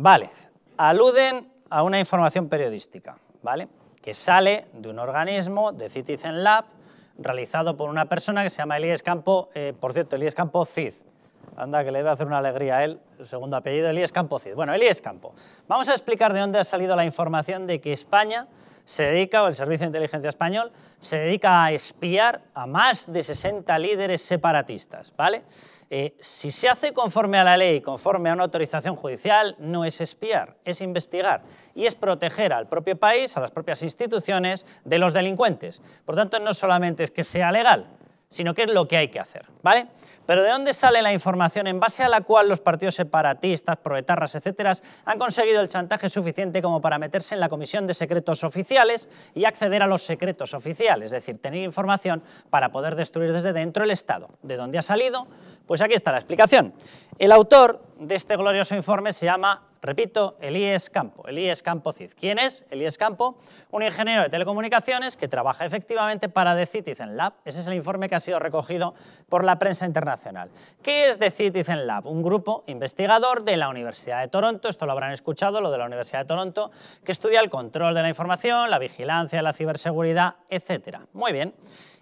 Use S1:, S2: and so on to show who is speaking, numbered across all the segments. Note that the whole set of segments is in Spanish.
S1: Vale, aluden a una información periodística, ¿vale? Que sale de un organismo, de Citizen Lab, realizado por una persona que se llama Elías Campo, eh, por cierto, Elías Campo Cid. Anda, que le debe hacer una alegría a él, segundo apellido, Elías Campo Cid. Bueno, Elías Campo. Vamos a explicar de dónde ha salido la información de que España se dedica, o el Servicio de Inteligencia Español, se dedica a espiar a más de 60 líderes separatistas, ¿vale? Eh, si se hace conforme a la ley, conforme a una autorización judicial, no es espiar, es investigar y es proteger al propio país, a las propias instituciones, de los delincuentes. Por tanto, no solamente es que sea legal, sino qué es lo que hay que hacer, ¿vale? Pero ¿de dónde sale la información en base a la cual los partidos separatistas, proetarras, etcétera, han conseguido el chantaje suficiente como para meterse en la Comisión de Secretos Oficiales y acceder a los secretos oficiales, es decir, tener información para poder destruir desde dentro el Estado? ¿De dónde ha salido? Pues aquí está la explicación. El autor de este glorioso informe se llama Repito, Elías Campo, Elías Campo CID. ¿Quién es Elías Campo? Un ingeniero de telecomunicaciones que trabaja efectivamente para The Citizen Lab. Ese es el informe que ha sido recogido por la prensa internacional. ¿Qué es The Citizen Lab? Un grupo investigador de la Universidad de Toronto, esto lo habrán escuchado, lo de la Universidad de Toronto, que estudia el control de la información, la vigilancia, la ciberseguridad, etc. Muy bien.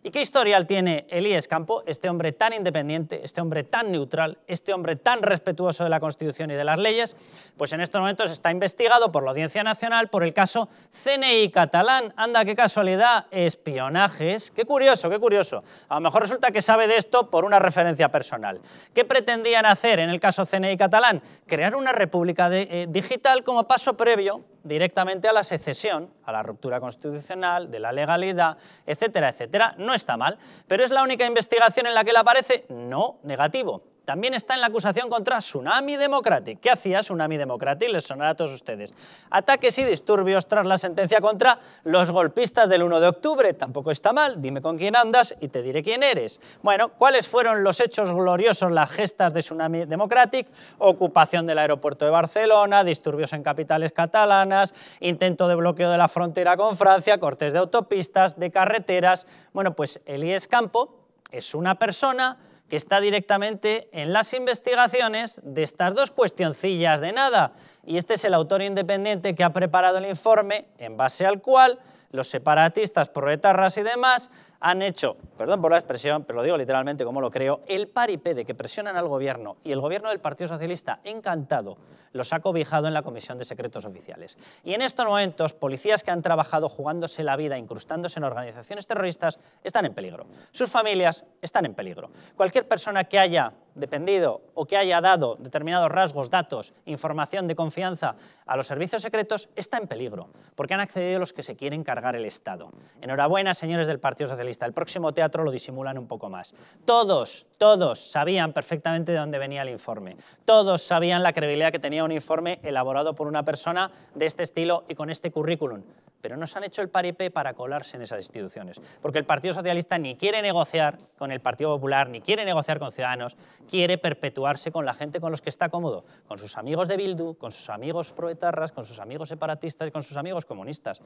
S1: ¿Y qué historial tiene Elías Campo, este hombre tan independiente, este hombre tan neutral, este hombre tan respetuoso de la Constitución y de las leyes? Pues en estos momentos está investigado por la Audiencia Nacional por el caso CNI catalán. Anda, qué casualidad, espionajes. Qué curioso, qué curioso. A lo mejor resulta que sabe de esto por una referencia personal. ¿Qué pretendían hacer en el caso CNI catalán? Crear una república eh, digital como paso previo directamente a la secesión, a la ruptura constitucional, de la legalidad, etcétera, etcétera. No está mal. ¿Pero es la única investigación en la que le aparece? No, negativo. También está en la acusación contra Tsunami Democratic. ¿Qué hacía Tsunami Democratic? Les sonará a todos ustedes. Ataques y disturbios tras la sentencia contra los golpistas del 1 de octubre. Tampoco está mal, dime con quién andas y te diré quién eres. Bueno, ¿cuáles fueron los hechos gloriosos, las gestas de Tsunami Democratic? Ocupación del aeropuerto de Barcelona, disturbios en capitales catalanas, intento de bloqueo de la frontera con Francia, cortes de autopistas, de carreteras. Bueno, pues Elías Campo es una persona que está directamente en las investigaciones de estas dos cuestioncillas de nada. Y este es el autor independiente que ha preparado el informe en base al cual los separatistas, proetarras y demás han hecho, perdón por la expresión, pero lo digo literalmente como lo creo, el paripé de que presionan al gobierno y el gobierno del Partido Socialista, encantado, los ha cobijado en la Comisión de Secretos Oficiales. Y en estos momentos, policías que han trabajado jugándose la vida, incrustándose en organizaciones terroristas, están en peligro. Sus familias están en peligro. Cualquier persona que haya dependido o que haya dado determinados rasgos, datos, información de confianza a los servicios secretos está en peligro, porque han accedido los que se quieren cargar el Estado. Enhorabuena, señores del Partido Socialista, el próximo teatro lo disimulan un poco más. Todos, todos sabían perfectamente de dónde venía el informe. Todos sabían la credibilidad que tenía un informe elaborado por una persona de este estilo y con este currículum pero nos han hecho el paripé para colarse en esas instituciones. Porque el Partido Socialista ni quiere negociar con el Partido Popular, ni quiere negociar con Ciudadanos, quiere perpetuarse con la gente con los que está cómodo, con sus amigos de Bildu, con sus amigos proetarras, con sus amigos separatistas y con sus amigos comunistas.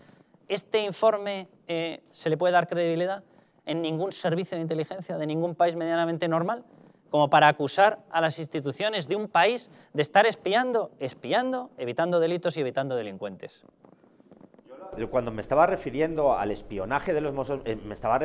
S1: ¿Este informe eh, se le puede dar credibilidad en ningún servicio de inteligencia de ningún país medianamente normal? como para acusar a las instituciones de un país de estar espiando, espiando, evitando delitos y evitando delincuentes cuando me estaba refiriendo al espionaje de los Mossos, eh, me estaba